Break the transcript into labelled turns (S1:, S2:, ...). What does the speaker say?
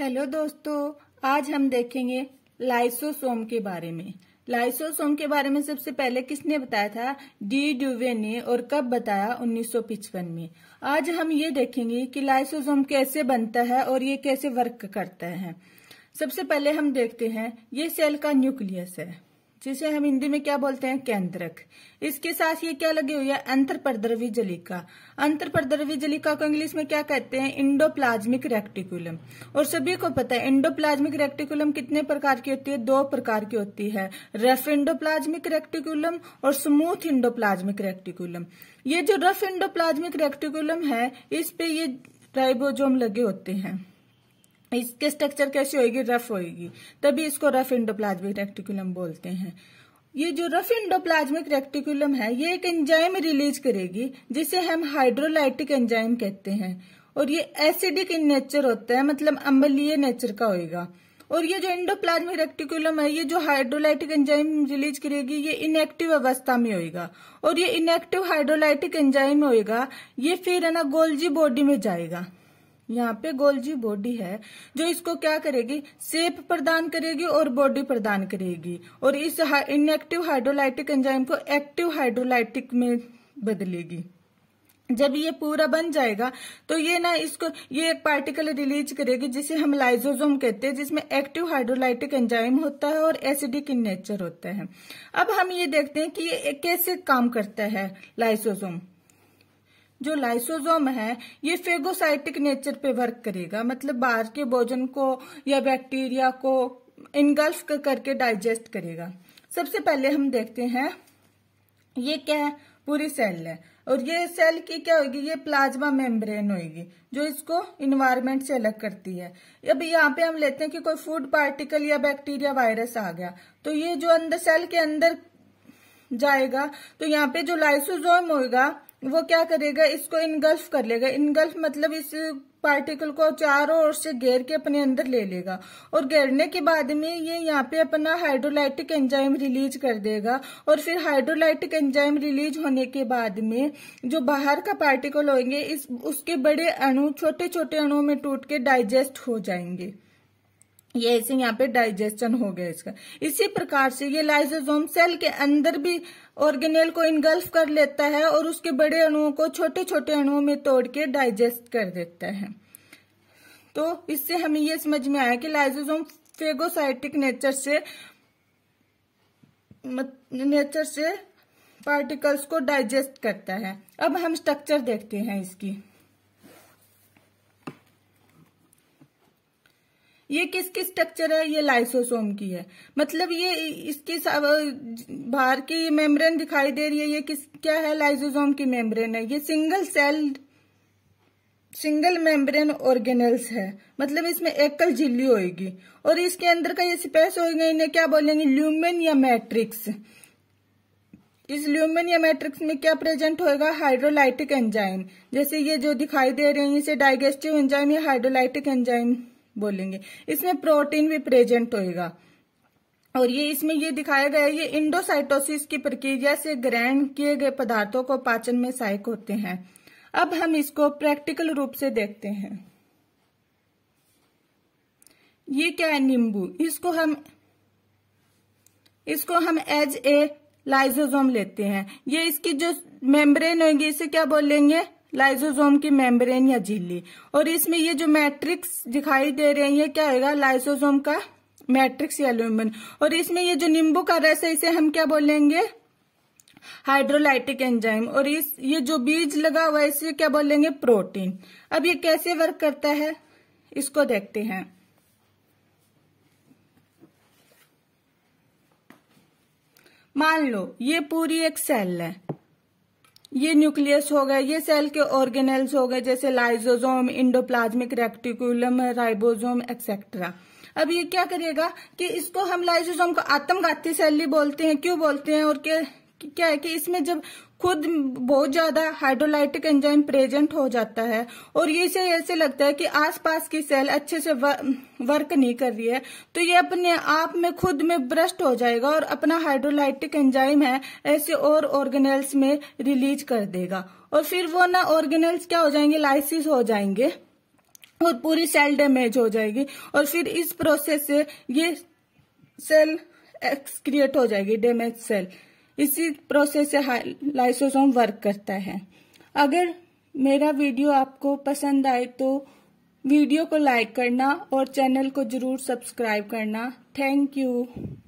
S1: hello दोस्तों आज हम देखेंगे लाइसोसोम के बारे में लाइसोसोम के बारे में सबसे पहले किसने बताया था डी ड्यूवे ने और कब बताया उन्नीस में आज हम ये देखेंगे कि लाइसोसोम कैसे बनता है और ये कैसे वर्क करता है सबसे पहले हम देखते हैं ये सेल का न्यूक्लियस है जिसे हम हिंदी में क्या बोलते हैं केंद्रक इसके साथ ये क्या लगी हुई है अंतर परद्रवी जलिका अंतर परद्रवी जलिका को इंग्लिश में क्या कहते हैं इंडोप्लाज्मिक रेक्टिकुलम और सभी को पता है इंडोप्लाज्मिक रेक्टिकुलम कितने प्रकार की होती है दो प्रकार की होती है रफ इंडोप्लाज्मिक रेक्टिकुलम और स्मूथ इंडोप्लाज्मिक रेक्टिकुलम ये जो रफ इंडोप्लाज्मिक रेक्टिकुलम है इस पे ये ट्राइबोजोम लगे होते हैं इसके स्ट्रक्चर कैसी होगी रफ होगी तभी इसको रफ इंडोप्लाज्मिक रेक्टिकुलम बोलते हैं ये जो रफ इंडोप्लाज्मिक रेक्टिकुलम है ये एक एंजाइम रिलीज करेगी जिसे हम हाइड्रोलाइटिक एंजाइम कहते हैं और ये एसिडिक इन नेचर होता है मतलब अम्बलीय नेचर का होगा और ये जो इंडोप्लाज्मिक रेक्टिकुलम है ये जो हाइड्रोलाइटिक एंजाइम रिलीज करेगी ये इनएक्टिव अवस्था में होएगा और ये इनएक्टिव हाइड्रोलाइटिक एंजाइम होगा ये फिर है ना गोल्जी बॉडी में जाएगा यहाँ पे गोलजी बॉडी है जो इसको क्या करेगी सेप प्रदान करेगी और बॉडी प्रदान करेगी और इस इनएक्टिव हाइड्रोलाइटिक एंजाइम को एक्टिव हाइड्रोलाइटिक में बदलेगी जब ये पूरा बन जाएगा तो ये ना इसको ये एक पार्टिकल रिलीज करेगी जिसे हम लाइजोजोम कहते हैं जिसमें एक्टिव हाइड्रोलाइटिक एंजाइम होता है और एसिडिक इन नेचर होता है अब हम ये देखते हैं कि ये कैसे काम करता है लाइसोजोम जो लाइसोजोम है ये फेगोसाइटिक नेचर पे वर्क करेगा मतलब बाहर के भोजन को या बैक्टीरिया को इनगल्फ करके डाइजेस्ट करेगा सबसे पहले हम देखते हैं ये क्या है पूरी सेल है और ये सेल की क्या होगी ये प्लाज्मा मेम्ब्रेन होगी जो इसको इन्वायरमेंट से अलग करती है अब यहाँ पे हम लेते हैं कि कोई फूड पार्टिकल या बैक्टीरिया वायरस आ गया तो ये जो अंदर सेल के अंदर जाएगा तो यहाँ पे जो लाइसोजोम होगा वो क्या करेगा इसको इनगल्फ कर लेगा इनगल्फ मतलब इस पार्टिकल को चारों ओर से घेर के अपने अंदर ले लेगा और घेरने के बाद में ये यहाँ पे अपना हाइड्रोलाइटिक एंजाइम रिलीज कर देगा और फिर हाइड्रोलाइटिक एंजाइम रिलीज होने के बाद में जो बाहर का पार्टिकल होंगे इस उसके बड़े अणु छोटे छोटे अणुओं में टूट के डाइजेस्ट हो जाएंगे ये ऐसे यहाँ पे डाइजेशन हो गया इसका इसी प्रकार से ये लाइजोजोम सेल के अंदर भी ऑर्गेनेल को इनगल्फ कर लेता है और उसके बड़े अणुओं को छोटे छोटे अणुओं में तोड़ के डाइजेस्ट कर देता है तो इससे हमें ये समझ में आया कि लाइजोजोम फेगोसाइटिक नेचर से नेचर से पार्टिकल्स को डाइजेस्ट करता है अब हम स्ट्रक्चर देखते हैं इसकी ये किसकी स्ट्रक्चर है ये लाइसोसोम की है मतलब ये इसकी बाहर की मेम्ब्रेन दिखाई दे रही है ये किस क्या है लाइसोसोम की मेम्ब्रेन है ये single cell single membrane organelles है मतलब इसमें एकल झिल्ली होगी और इसके अंदर का ये स्पेस होगा इन्हें क्या बोलेंगे ल्यूमेन या मैट्रिक्स इस ल्यूमिन या मैट्रिक्स में क्या प्रेजेंट होगा हाइड्रोलाइटिक एंजाइम जैसे ये जो दिखाई दे रहे हैं इसे डाइजेस्टिव एंजाइम या हाइड्रोलाइटिक एंजाइम बोलेंगे इसमें प्रोटीन भी प्रेजेंट होएगा और ये इसमें ये दिखाया गया है ये इंडोसाइटोसिस की प्रक्रिया से ग्रहण किए गए पदार्थों को पाचन में सहायक होते हैं अब हम इसको प्रैक्टिकल रूप से देखते हैं ये क्या है नींबू इसको हम इसको हम एज ए लाइजोजोम लेते हैं ये इसकी जो मेम्ब्रेन होगी इसे क्या बोलेंगे लाइसोजोम की मेम्ब्रेन या झिल्ली और इसमें ये जो मैट्रिक्स दिखाई दे रहे हैं ये क्या होगा लाइसोजोम का मैट्रिक्स या ल्यूमन और इसमें ये जो नींबू का रस है इसे हम क्या बोलेंगे हाइड्रोलाइटिक एंजाइम और इस ये जो बीज लगा हुआ है इसे क्या बोलेंगे प्रोटीन अब ये कैसे वर्क करता है इसको देखते हैं मान लो ये पूरी एक सेल है ये न्यूक्लियस हो गए ये सेल के ऑर्गेनल्स हो गए जैसे lysosome endoplasmic reticulum ribosome etcetera अब ये क्या करेगा कि इसको हम लाइजोजोम को आत्मघाती सेल ही बोलते हैं क्यों बोलते हैं और क्या क्या है कि इसमें जब खुद बहुत ज्यादा हाइड्रोलाइटिक एंजाइम प्रेजेंट हो जाता है और ये से ऐसे लगता है कि आसपास की सेल अच्छे से वर्क नहीं कर रही है तो ये अपने आप में खुद में ब्रस्ट हो जाएगा और अपना हाइड्रोलाइटिक एंजाइम है ऐसे और ऑर्गेनल्स में रिलीज कर देगा और फिर वो ना ऑर्गेनल्स क्या हो जाएंगे लाइसिस हो जाएंगे और पूरी सेल डैमेज हो जाएगी और फिर इस प्रोसेस से ये सेल एक्सक्रिएट हो जाएगी डैमेज सेल इसी प्रोसेस से लाइसोसोम वर्क करता है अगर मेरा वीडियो आपको पसंद आए तो वीडियो को लाइक करना और चैनल को जरूर सब्सक्राइब करना थैंक यू